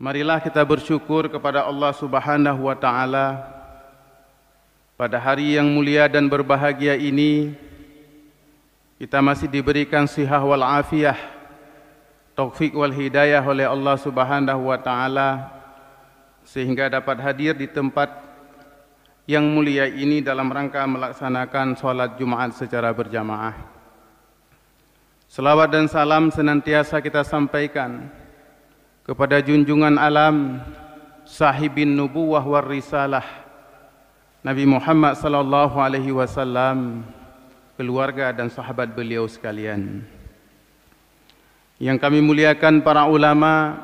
Marilah kita bersyukur kepada Allah Subhanahu wa taala pada hari yang mulia dan berbahagia ini kita masih diberikan sihah wal afiah taufik wal hidayah oleh Allah Subhanahu wa taala sehingga dapat hadir di tempat yang mulia ini dalam rangka melaksanakan salat Jumat secara berjamaah. Selawat dan salam senantiasa kita sampaikan kepada junjungan alam sahibin nubuwah war risalah Nabi Muhammad sallallahu alaihi wasallam keluarga dan sahabat beliau sekalian yang kami muliakan para ulama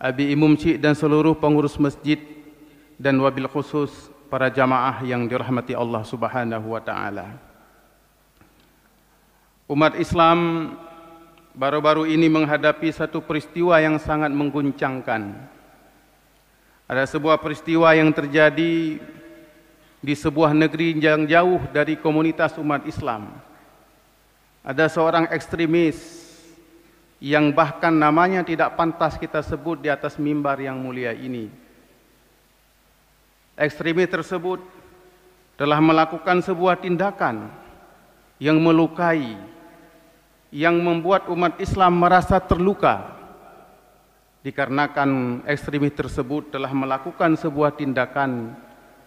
abi imum syi dan seluruh pengurus masjid dan wabil khusus para jamaah yang dirahmati Allah Subhanahu wa taala umat Islam baru-baru ini menghadapi satu peristiwa yang sangat mengguncangkan. Ada sebuah peristiwa yang terjadi di sebuah negeri yang jauh dari komunitas umat Islam. Ada seorang ekstremis yang bahkan namanya tidak pantas kita sebut di atas mimbar yang mulia ini. Ekstremis tersebut telah melakukan sebuah tindakan yang melukai yang membuat umat Islam merasa terluka dikarenakan ekstremis tersebut telah melakukan sebuah tindakan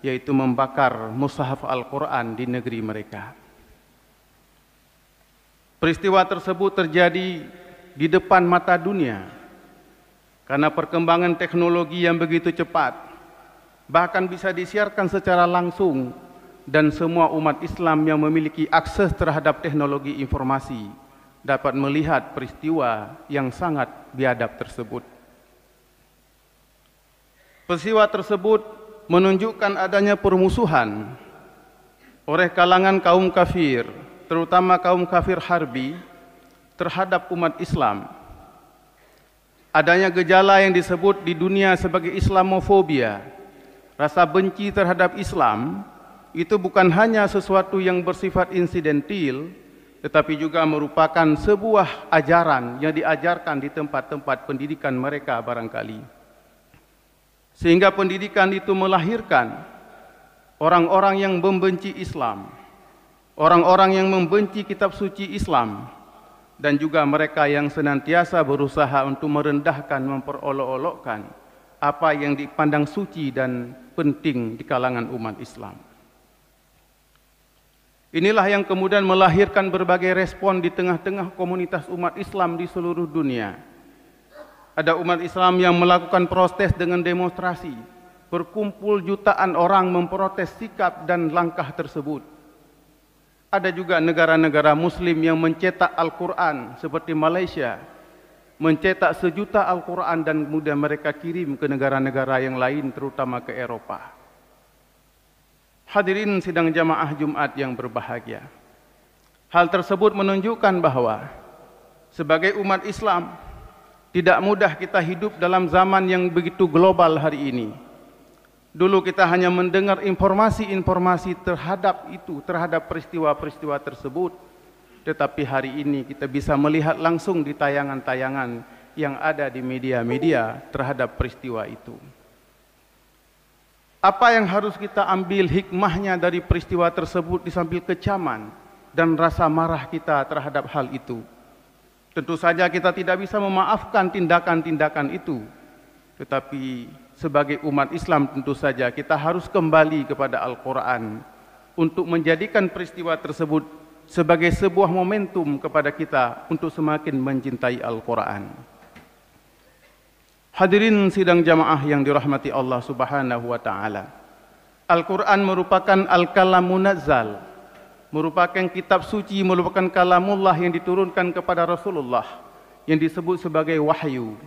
yaitu membakar mushaf Al-Quran di negeri mereka. Peristiwa tersebut terjadi di depan mata dunia karena perkembangan teknologi yang begitu cepat bahkan bisa disiarkan secara langsung dan semua umat Islam yang memiliki akses terhadap teknologi informasi dapat melihat peristiwa yang sangat biadab tersebut. Peristiwa tersebut menunjukkan adanya permusuhan oleh kalangan kaum kafir, terutama kaum kafir harbi terhadap umat Islam. Adanya gejala yang disebut di dunia sebagai Islamofobia, rasa benci terhadap Islam itu bukan hanya sesuatu yang bersifat insidentil, tetapi juga merupakan sebuah ajaran yang diajarkan di tempat-tempat pendidikan mereka barangkali. Sehingga pendidikan itu melahirkan orang-orang yang membenci Islam, orang-orang yang membenci kitab suci Islam, dan juga mereka yang senantiasa berusaha untuk merendahkan, memperolok-olokkan apa yang dipandang suci dan penting di kalangan umat Islam. Inilah yang kemudian melahirkan berbagai respon di tengah-tengah komunitas umat Islam di seluruh dunia. Ada umat Islam yang melakukan protes dengan demonstrasi, berkumpul jutaan orang memprotes sikap dan langkah tersebut. Ada juga negara-negara muslim yang mencetak Al-Quran seperti Malaysia, mencetak sejuta Al-Quran dan kemudian mereka kirim ke negara-negara yang lain terutama ke Eropa. Hadirin sidang jamaah Jumat yang berbahagia. Hal tersebut menunjukkan bahwa sebagai umat Islam tidak mudah kita hidup dalam zaman yang begitu global hari ini. Dulu kita hanya mendengar informasi-informasi terhadap itu, terhadap peristiwa-peristiwa tersebut. Tetapi hari ini kita bisa melihat langsung di tayangan-tayangan yang ada di media-media terhadap peristiwa itu. Apa yang harus kita ambil hikmahnya dari peristiwa tersebut di kecaman dan rasa marah kita terhadap hal itu. Tentu saja kita tidak bisa memaafkan tindakan-tindakan itu. Tetapi sebagai umat Islam tentu saja kita harus kembali kepada Al-Quran untuk menjadikan peristiwa tersebut sebagai sebuah momentum kepada kita untuk semakin mencintai Al-Quran. Hadirin sidang jamaah yang dirahmati Allah Subhanahu wa taala. Al-Qur'an merupakan al-kalamunazzal, merupakan kitab suci merupakan kalamullah yang diturunkan kepada Rasulullah yang disebut sebagai wahyu.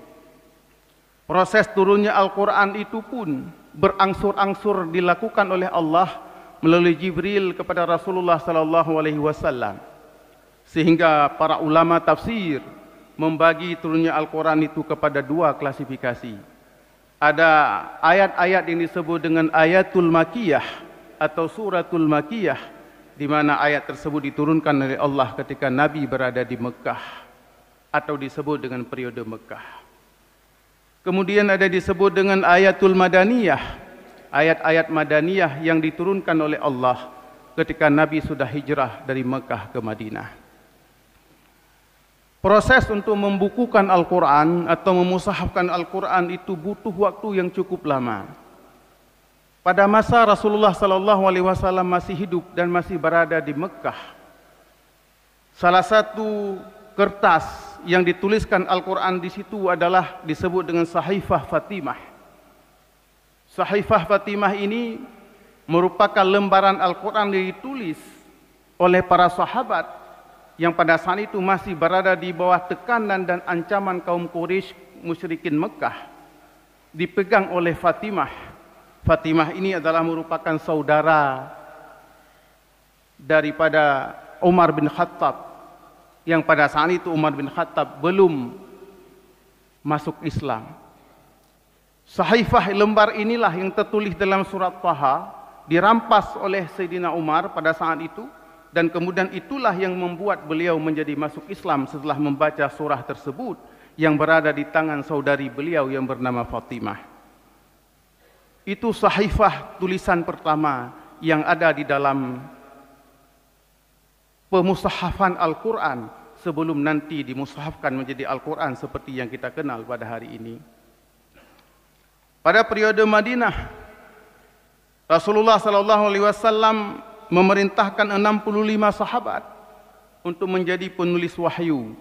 Proses turunnya Al-Qur'an itu pun berangsur-angsur dilakukan oleh Allah melalui Jibril kepada Rasulullah sallallahu alaihi wasallam. Sehingga para ulama tafsir membagi turunnya Al-Quran itu kepada dua klasifikasi. Ada ayat-ayat yang disebut dengan ayatul makiyah atau suratul makiyah di mana ayat tersebut diturunkan oleh Allah ketika Nabi berada di Mekah atau disebut dengan periode Mekah. Kemudian ada disebut dengan ayatul madaniyah, ayat-ayat madaniyah yang diturunkan oleh Allah ketika Nabi sudah hijrah dari Mekah ke Madinah. Proses untuk membukukan Al-Quran atau memusahafkan Al-Quran itu butuh waktu yang cukup lama. Pada masa Rasulullah Sallallahu Alaihi Wasallam masih hidup dan masih berada di Mekah, salah satu kertas yang dituliskan Al-Quran di situ adalah disebut dengan Sahifah Fatimah. Sahifah Fatimah ini merupakan lembaran Al-Quran yang ditulis oleh para sahabat yang pada saat itu masih berada di bawah tekanan dan ancaman kaum Quraisy musyrikin Mekah dipegang oleh Fatimah. Fatimah ini adalah merupakan saudara daripada Umar bin Khattab yang pada saat itu Umar bin Khattab belum masuk Islam. Sahifah lembar inilah yang tertulis dalam surat Taha dirampas oleh Sayyidina Umar pada saat itu dan kemudian itulah yang membuat beliau menjadi masuk Islam setelah membaca surah tersebut yang berada di tangan saudari beliau yang bernama Fatimah. Itu sahifah tulisan pertama yang ada di dalam pemusahafan Al-Quran sebelum nanti dimusahafkan menjadi Al-Quran seperti yang kita kenal pada hari ini. Pada periode Madinah, Rasulullah sallallahu alaihi wasallam memerintahkan 65 sahabat untuk menjadi penulis wahyu.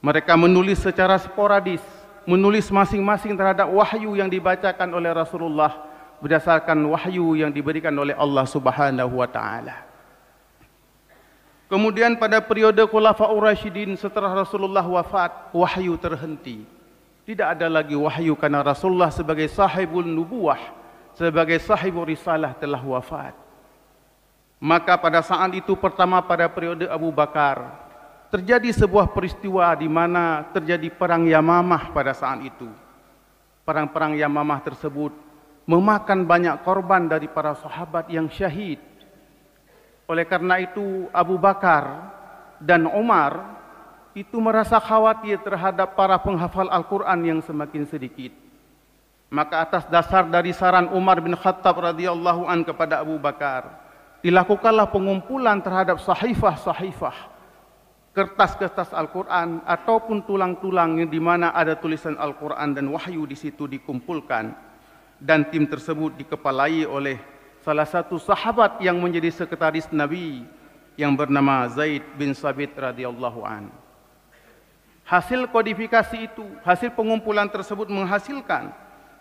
Mereka menulis secara sporadis, menulis masing-masing terhadap wahyu yang dibacakan oleh Rasulullah berdasarkan wahyu yang diberikan oleh Allah Subhanahu wa taala. Kemudian pada periode Khulafaur Rasyidin setelah Rasulullah wafat, wahyu terhenti. Tidak ada lagi wahyu karena Rasulullah sebagai sahibul nubuah, sebagai sahibul risalah telah wafat. Maka pada saat itu pertama pada periode Abu Bakar terjadi sebuah peristiwa di mana terjadi perang Yamamah pada saat itu. Perang-perang Yamamah tersebut memakan banyak korban dari para sahabat yang syahid. Oleh karena itu Abu Bakar dan Umar itu merasa khawatir terhadap para penghafal Al-Quran yang semakin sedikit. Maka atas dasar dari saran Umar bin Khattab radhiyallahu an kepada Abu Bakar, dilakukanlah pengumpulan terhadap sahifah-sahifah kertas-kertas Al-Quran ataupun tulang-tulang di mana ada tulisan Al-Quran dan wahyu di situ dikumpulkan dan tim tersebut dikepalai oleh salah satu sahabat yang menjadi sekretaris Nabi yang bernama Zaid bin Sabit radhiyallahu an. Hasil kodifikasi itu, hasil pengumpulan tersebut menghasilkan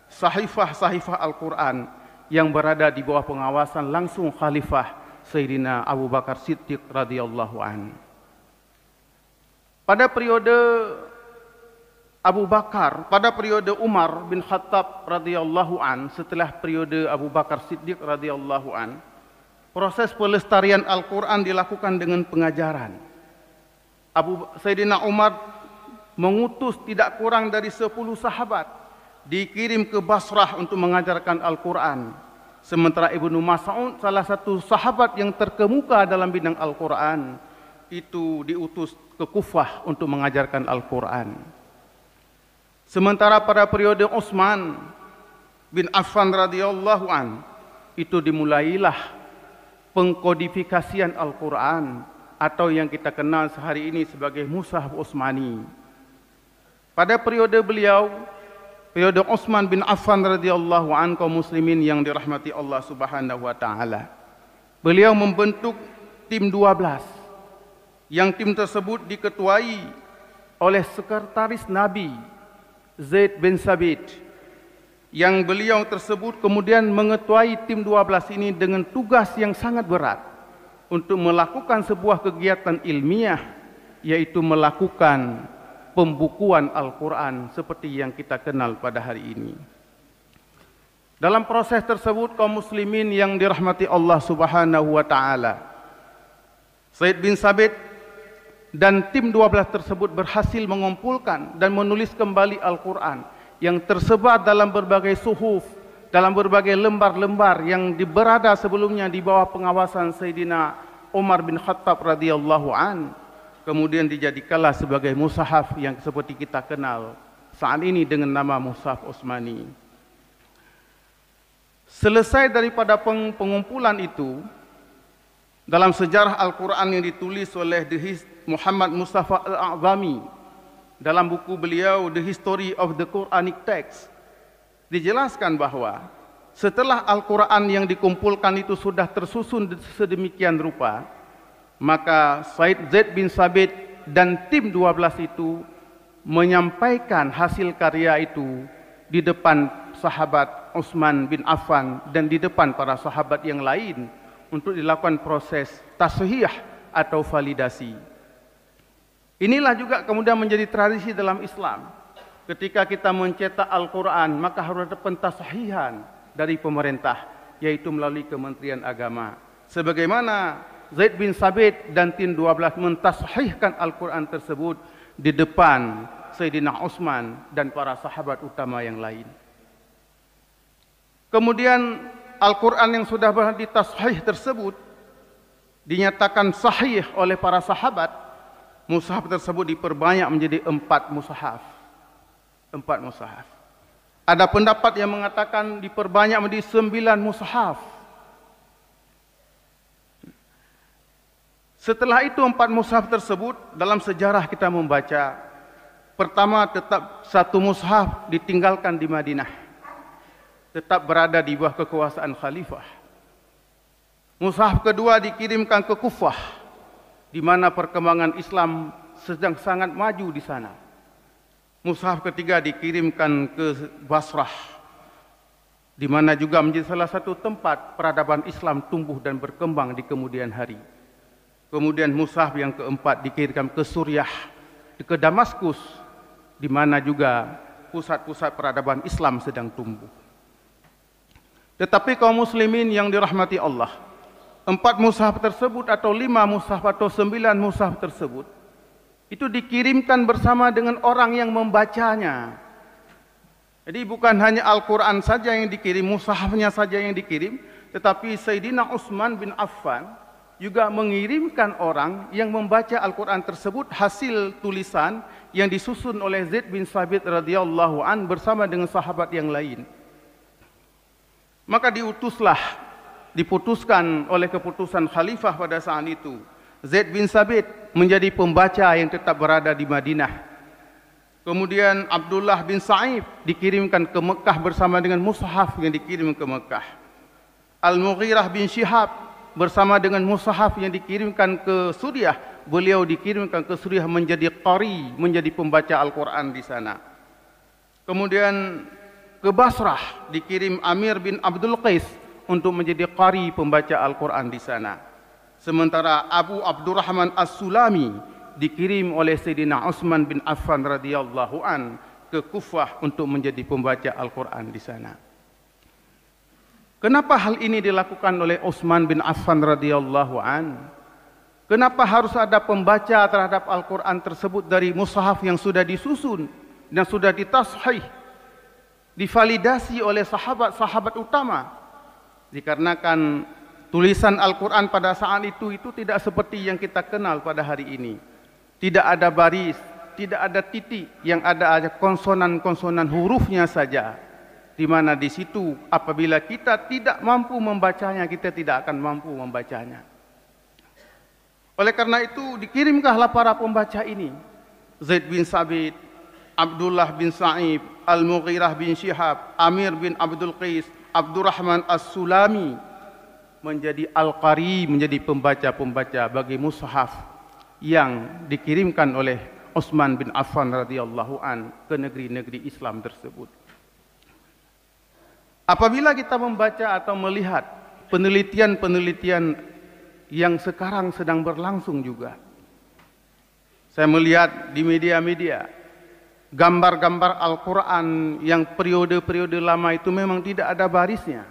sahifah-sahifah Al-Quran sahifah sahifah al quran yang berada di bawah pengawasan langsung khalifah Sayyidina Abu Bakar Siddiq radhiyallahu an. Pada periode Abu Bakar, pada periode Umar bin Khattab radhiyallahu an setelah periode Abu Bakar Siddiq radhiyallahu an, proses pelestarian Al-Qur'an dilakukan dengan pengajaran. Abu Sayyidina Umar mengutus tidak kurang dari 10 sahabat dikirim ke Basrah untuk mengajarkan Al-Quran. Sementara Ibnu Mas'ud salah satu sahabat yang terkemuka dalam bidang Al-Quran itu diutus ke Kufah untuk mengajarkan Al-Quran. Sementara pada periode Utsman bin Affan radhiyallahu an itu dimulailah pengkodifikasian Al-Quran atau yang kita kenal sehari ini sebagai Mushaf Utsmani. Pada periode beliau periode Uthman bin Affan radhiyallahu anhu muslimin yang dirahmati Allah Subhanahu wa taala. Beliau membentuk tim 12 yang tim tersebut diketuai oleh sekretaris Nabi Zaid bin Sabit yang beliau tersebut kemudian mengetuai tim 12 ini dengan tugas yang sangat berat untuk melakukan sebuah kegiatan ilmiah yaitu melakukan pembukuan Al-Quran seperti yang kita kenal pada hari ini. Dalam proses tersebut kaum muslimin yang dirahmati Allah Subhanahu wa taala. Said bin Sabit dan tim 12 tersebut berhasil mengumpulkan dan menulis kembali Al-Qur'an yang tersebar dalam berbagai suhuf, dalam berbagai lembar-lembar yang berada sebelumnya di bawah pengawasan Sayyidina Umar bin Khattab radhiyallahu anhu kemudian dijadikanlah sebagai mushaf yang seperti kita kenal saat ini dengan nama mushaf Osmani. Selesai daripada peng pengumpulan itu dalam sejarah Al-Qur'an yang ditulis oleh The Muhammad Mustafa Al-A'zami dalam buku beliau The History of the Quranic Text dijelaskan bahawa setelah Al-Quran yang dikumpulkan itu sudah tersusun sedemikian rupa, Maka Said Zaid bin Sabit dan tim 12 itu menyampaikan hasil karya itu di depan sahabat Utsman bin Affan dan di depan para sahabat yang lain untuk dilakukan proses tasfiyah atau validasi. Inilah juga kemudian menjadi tradisi dalam Islam. Ketika kita mencetak Al-Quran, maka harus ada pentasahihan dari pemerintah, yaitu melalui Kementerian Agama. Sebagaimana Zaid bin Sabit dan tim 12 mentasahihkan Al-Quran tersebut di depan Sayyidina Osman dan para sahabat utama yang lain. Kemudian Al-Quran yang sudah berada di tasahih tersebut dinyatakan sahih oleh para sahabat. Mushaf tersebut diperbanyak menjadi empat mushaf. Empat mushaf. Ada pendapat yang mengatakan diperbanyak menjadi sembilan mushaf. Mushaf. Setelah itu empat mushaf tersebut dalam sejarah kita membaca pertama tetap satu mushaf ditinggalkan di Madinah tetap berada di bawah kekuasaan khalifah. Mushaf kedua dikirimkan ke Kufah di mana perkembangan Islam sedang sangat maju di sana. Mushaf ketiga dikirimkan ke Basrah di mana juga menjadi salah satu tempat peradaban Islam tumbuh dan berkembang di kemudian hari. Kemudian Musaf yang keempat dikirimkan ke Suriah, ke Damaskus, di mana juga pusat-pusat peradaban Islam sedang tumbuh. Tetapi kaum muslimin yang dirahmati Allah, empat musaf tersebut atau lima musaf atau sembilan musaf tersebut, itu dikirimkan bersama dengan orang yang membacanya. Jadi bukan hanya Al-Quran saja yang dikirim, musafnya saja yang dikirim, tetapi Sayyidina Utsman bin Affan, juga mengirimkan orang yang membaca Al-Quran tersebut hasil tulisan yang disusun oleh Zaid bin Sabit radhiyallahu an bersama dengan sahabat yang lain. Maka diutuslah, diputuskan oleh keputusan khalifah pada saat itu. Zaid bin Sabit menjadi pembaca yang tetap berada di Madinah. Kemudian Abdullah bin Sa'ib dikirimkan ke Mekah bersama dengan Mus'haf yang dikirim ke Mekah. Al-Mughirah bin Syihab bersama dengan mushaf yang dikirimkan ke Suriah, beliau dikirimkan ke Suriah menjadi qari, menjadi pembaca Al-Qur'an di sana. Kemudian ke Basrah dikirim Amir bin Abdul Qais untuk menjadi qari pembaca Al-Qur'an di sana. Sementara Abu Abdurrahman As-Sulami dikirim oleh Sayyidina Utsman bin Affan radhiyallahu an ke Kufah untuk menjadi pembaca Al-Qur'an di sana. Kenapa hal ini dilakukan oleh Utsman bin Affan radhiyallahu an? Kenapa harus ada pembaca terhadap Al-Qur'an tersebut dari mushaf yang sudah disusun dan sudah ditashih divalidasi oleh sahabat-sahabat utama? Dikarenakan tulisan Al-Qur'an pada saat itu itu tidak seperti yang kita kenal pada hari ini. Tidak ada baris, tidak ada titik, yang ada aja konsonan-konsonan hurufnya saja di mana di situ apabila kita tidak mampu membacanya kita tidak akan mampu membacanya oleh karena itu dikirimkanlah para pembaca ini Zaid bin Sabit Abdullah bin Sa'ib Al-Mughirah bin Syihab Amir bin Abdul Qais Abdurrahman As-Sulami menjadi al-qari menjadi pembaca-pembaca bagi mushaf yang dikirimkan oleh Utsman bin Affan radhiyallahu an ke negeri-negeri Islam tersebut. Apabila kita membaca atau melihat penelitian-penelitian yang sekarang sedang berlangsung juga. Saya melihat di media-media gambar-gambar Al-Qur'an yang periode-periode lama itu memang tidak ada barisnya.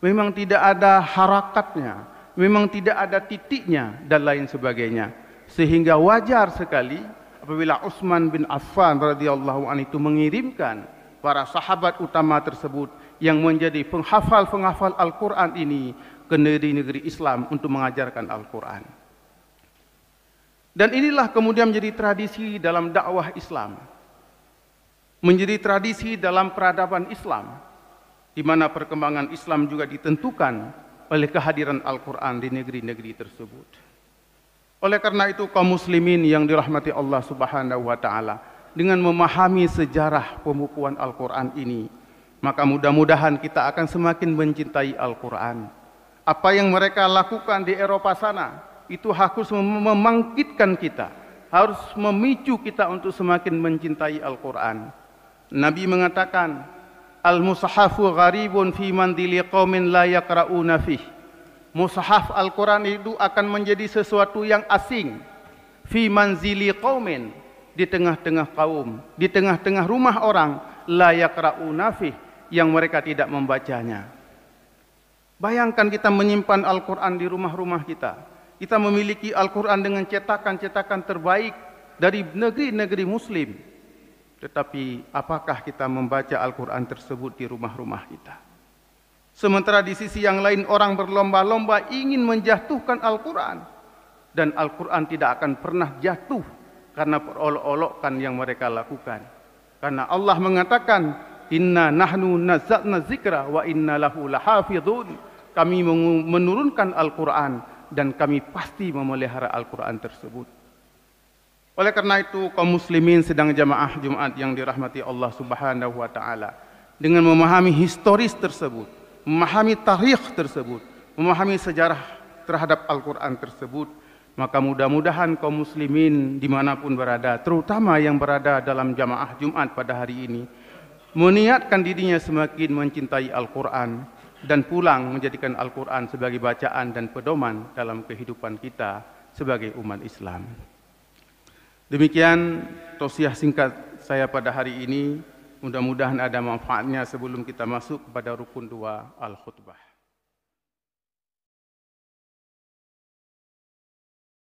Memang tidak ada harakatnya, memang tidak ada titiknya dan lain sebagainya. Sehingga wajar sekali apabila Utsman bin Affan radhiyallahu anhu itu mengirimkan para sahabat utama tersebut yang menjadi penghafal-penghafal Al-Quran ini ke negeri-negeri Islam untuk mengajarkan Al-Quran. Dan inilah kemudian menjadi tradisi dalam dakwah Islam. Menjadi tradisi dalam peradaban Islam. Di mana perkembangan Islam juga ditentukan oleh kehadiran Al-Quran di negeri-negeri tersebut. Oleh karena itu kaum muslimin yang dirahmati Allah Subhanahu wa taala dengan memahami sejarah pemukuan Al-Qur'an ini maka mudah-mudahan kita akan semakin mencintai Al-Quran. Apa yang mereka lakukan di Eropa sana, itu harus memangkitkan kita, harus memicu kita untuk semakin mencintai Al-Quran. Nabi mengatakan, Al-Mushafu gharibun fi man dili qawmin la yakra'una fih. Mushaf Al-Quran itu akan menjadi sesuatu yang asing. Fi manzili qawmin. Di tengah-tengah kaum. Di tengah-tengah rumah orang. La yakra'una fih yang mereka tidak membacanya. Bayangkan kita menyimpan Al-Quran di rumah-rumah kita. Kita memiliki Al-Quran dengan cetakan-cetakan terbaik dari negeri-negeri Muslim. Tetapi apakah kita membaca Al-Quran tersebut di rumah-rumah kita? Sementara di sisi yang lain orang berlomba-lomba ingin menjatuhkan Al-Quran. Dan Al-Quran tidak akan pernah jatuh karena perolok-olokkan yang mereka lakukan. Karena Allah mengatakan, Inna nahnu nazzalna zikra wa inna lahu lahafidun. Kami menurunkan Al-Quran dan kami pasti memelihara Al-Quran tersebut. Oleh karena itu, kaum muslimin sedang jamaah Jumat yang dirahmati Allah subhanahu wa ta'ala. Dengan memahami historis tersebut, memahami tarikh tersebut, memahami sejarah terhadap Al-Quran tersebut, maka mudah-mudahan kaum muslimin dimanapun berada, terutama yang berada dalam jamaah Jumat pada hari ini, meniatkan dirinya semakin mencintai Al-Quran dan pulang menjadikan Al-Quran sebagai bacaan dan pedoman dalam kehidupan kita sebagai umat Islam. Demikian tosiah singkat saya pada hari ini. Mudah-mudahan ada manfaatnya sebelum kita masuk kepada rukun dua Al-Khutbah.